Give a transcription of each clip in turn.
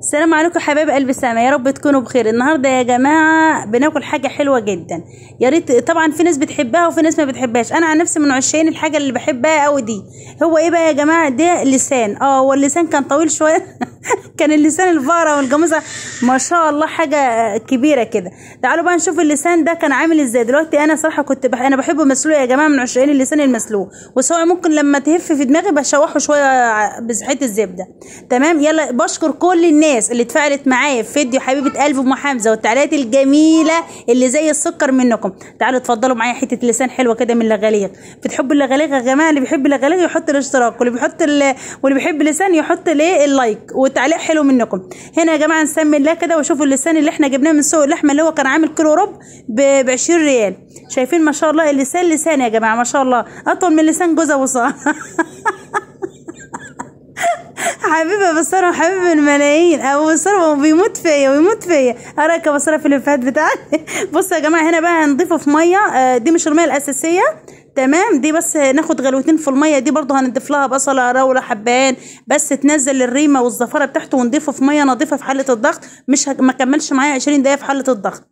السلام عليكم حبايب قلب السما يا رب تكونوا بخير النهارده يا جماعه بناكل حاجه حلوه جدا يا ريت طبعا في ناس بتحبها وفي ناس ما بتحبهاش انا عن نفسي من عشاقين الحاجه اللي بحبها قوي دي هو ايه بقى يا جماعه ده لسان اه واللسان كان طويل شويه كان اللسان الفاره والجاموسه ما شاء الله حاجه كبيره كده تعالوا بقى نشوف اللسان ده كان عامل ازاي دلوقتي انا صراحه كنت بح... انا بحبه مسلوق يا جماعه من عشرين اللسان المسلوق وسواء ممكن لما تهف في دماغي بشوحه شويه بزحيت الزبده تمام يلا بشكر كل الناس اللي اتفاعلت معايا في فيديو حبيبه قلب ام حمزه والتعليقات الجميله اللي زي السكر منكم تعالوا اتفضلوا معايا حته لسان حلوه كده من لغاليق بتحبوا اللغاليق يا جماعه اللي بيحب اللغاليق يحط الاشتراك واللي بيحط ال... واللي بيحب اللسان يحط الايه اللايك والتعليق حلو منكم هنا يا جماعه نسمي الله كده وشوفوا اللسان اللي احنا جبناه من سوق اللحمه اللي هو كان عامل كيلو رب ب 20 ريال شايفين ما شاء الله اللسان لسان يا جماعه ما شاء الله اطول من لسان جوزه وصاع حبيبه بصره حبيب الملايين ابو بصره بيموت فيا ويموت فيا اراك بصره في اللفات بتاعتي بصوا يا جماعه هنا بقى هنضيفه في ميه آه، دي مش الميه الاساسيه تمام دي بس ناخد غلوتين في الميه دي برضو هنضيف لها بصله راوله حبان بس تنزل الريمه والزفاره بتاعته ونضيفه في ميه نظيفه في حاله الضغط مش ما كملش معايا 20 دقيقه في حاله الضغط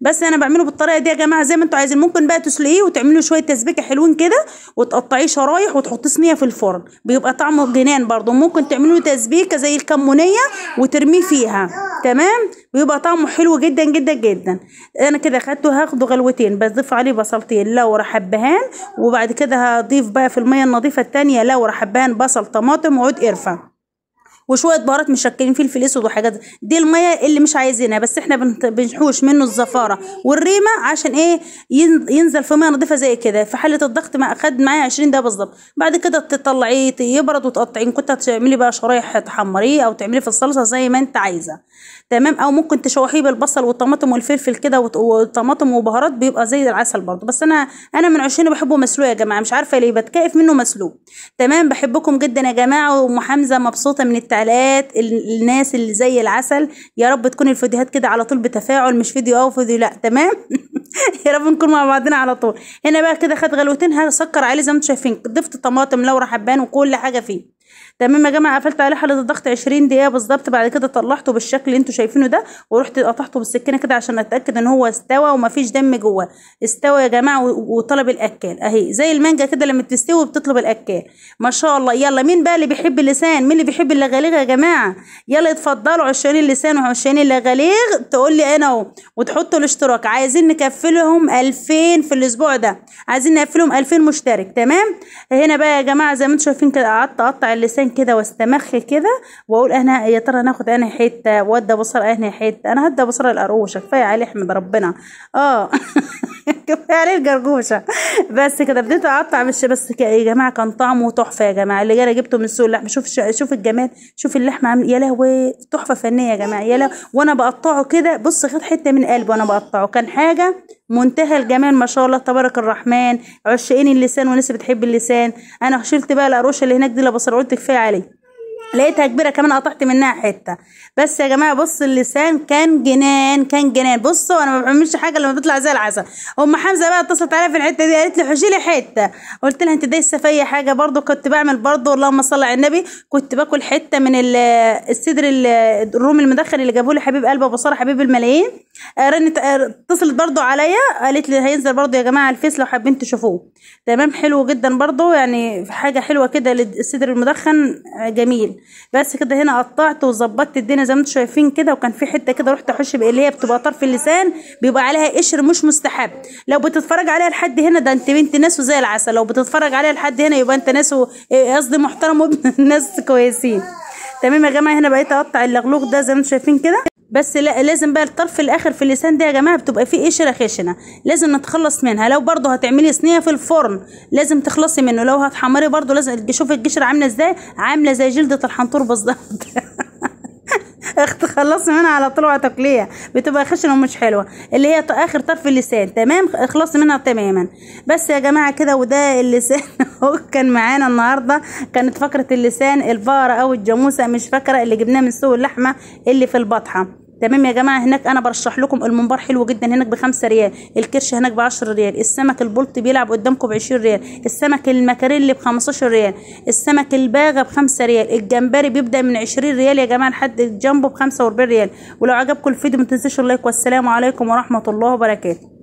بس انا بعمله بالطريقه دي يا جماعه زي ما انتوا عايزين ممكن بقى تسلقيه وتعملوا شويه تسبيكه حلوين كده وتقطعيه شرايح وتحطيه صينيه في الفرن بيبقى طعمه جنان برده ممكن تعملوا تسبيكه زي الكمونيه وترميه فيها تمام بيبقى طعمه حلو جدا جدا جدا انا كده خدته هاخده غلوتين بضيف عليه بصلتين لورا حبهان وبعد كده هضيف بقى في الميه النظيفه الثانيه لورا حبهان بصل طماطم وعود قرفه وشويه بهارات مشكلين فيه فلفل اسود وحاجات دي الميه اللي مش عايزينها بس احنا بنحوش منه الزفاره والريمه عشان ايه ينزل في ميه نضيفه زي كده في حاله الضغط ما اخد معايا 20 ده بالظبط بعد كده تطلعيه يبرد وتقطعيه كنت هتعملي بقى شرايح تحمريه او تعمليه في الصلصه زي ما انت عايزه تمام او ممكن تشوحيه بالبصل والطماطم والفلفل كده والطماطم وبهارات بيبقى زي العسل برضه بس انا انا من عشان بحبه مسلوق يا جماعه مش عارفه ليه بتكيف منه مسلوق تمام بحبكم جدا يا جماعه ومحمزه مبسوطه من التعليم فعاليات الناس اللي زي العسل يا رب تكون الفيديوهات كده على طول بتفاعل مش فيديو او فيديو لا تمام يا رب نكون مع بعضنا على طول هنا بقى كده خد غلوتين هسكر عليه زي ما انتم شايفين ضفت طماطم لورا حبان وكل حاجه فيه تمام يا جماعه قفلت عليه حاله الضغط 20 دقيقه بالظبط بعد كده طلعته بالشكل اللي انتوا شايفينه ده ورحت قطعته بالسكينه كده عشان اتاكد ان هو استوى ومفيش دم جواه استوى يا جماعه وطلب الاكل اهي زي المانجا كده لما بتستوي بتطلب الاكل ما شاء الله يلا مين بقى اللي بيحب اللسان مين اللي بيحب اللغاليغ يا جماعه يلا اتفضلوا عشان اللسان وعشان اللغاليغ تقول لي انا اهو وتحطوا الاشتراك عايزين نكفلهم 2000 في الاسبوع ده عايزين نقفلهم 2000 مشترك تمام هنا بقى يا جماعه زي ما انتوا شايفين كده قعدت اقطع اللسان اقارن كده واستمخ كده واقول انا يا ترى ناخد انا حته وادى بصر انا حته انا هدى بصر القروشه كفايه عليه احمد ربنا اه كفايه عليه الجرجوشه بس كده بديت اقطع مش بس يا جماعه كان طعمه تحفه يا جماعه اللي انا جبته من السوق اللحم شوف شوف الجمال شوف اللحمه عامل يا لهوي تحفه فنيه يا جماعه يا لهوي وانا بقطعه كده بص خد حته من قلبي وانا بقطعه كان حاجه منتهى الجمال ما شاء الله تبارك الرحمن عشقين اللسان وناس بتحب اللسان انا شلت بقى القروشه اللي هناك دي لا بصر قلت كفايه عليه لقيتها كبيره كمان قطعت منها حته بس يا جماعه بص اللسان كان جنان كان جنان بصوا انا ما بعملش حاجه لما بيطلع زي العسل ام حمزه بقى اتصلت عليا في الحته دي قالت لي حشي لي حته قلت لها انت دايسه فيا حاجه برضو كنت بعمل برضو اللهم صل على النبي كنت باكل حته من الصدر الرومي المدخن اللي جابوه لي حبيب قلب ابو صالح حبيب الملايين آه، رنت آه، اتصلت برضو عليا قالت لي هينزل برضو يا جماعه الفيس لو حابين تشوفوه تمام حلو جدا برضو يعني حاجه حلوه كده للصدر المدخن آه، جميل بس كده هنا قطعت وظبطت الدنيا زي ما انتم شايفين كده وكان في حته كده رحت احش هي بتبقى طرف اللسان بيبقى عليها قشر مش مستحب لو بتتفرج عليها لحد هنا ده انت بنت ناس وزي العسل لو بتتفرج عليها لحد هنا يبقى انت ناس إيه، قصدي محترم وابن ناس كويسين تمام يا جماعه هنا بقيت اقطع اللغلوغ ده زي ما انتم شايفين كده بس لا لازم بقى الطرف الاخر في اللسان ده يا جماعه بتبقى فيه قشره إيه خشنه لازم نتخلص منها لو برضه هتعملي صينيه في الفرن لازم تخلصي منه لو هتحمري برضه لازم شوفي القشره عامله ازاي عامله زي جلده الحنطور بالظبط تخلصي منها على طول وهتاكليها بتبقى خشنه ومش حلوه اللي هي اخر طرف اللسان تمام اخلصي منها تماما بس يا جماعه كده وده اللسان كان معانا النهارده كانت فقره اللسان الفاره او الجاموسه مش فاكره اللي جبناه من سوق اللحمه اللي في البطحه تمام يا جماعه هناك انا برشح لكم الممبار حلو جدا هناك بخمسة ريال الكرش هناك ب ريال السمك البلط بيلعب قدامكم ب ريال السمك المكاريلي بخمستاشر ريال السمك الباغه بخمسة ريال الجمبري بيبدا من عشرين ريال يا جماعه لحد الجامبو بخمسة واربعين ريال ولو عجبكم الفيديو تنسوش اللايك والسلام عليكم ورحمه الله وبركاته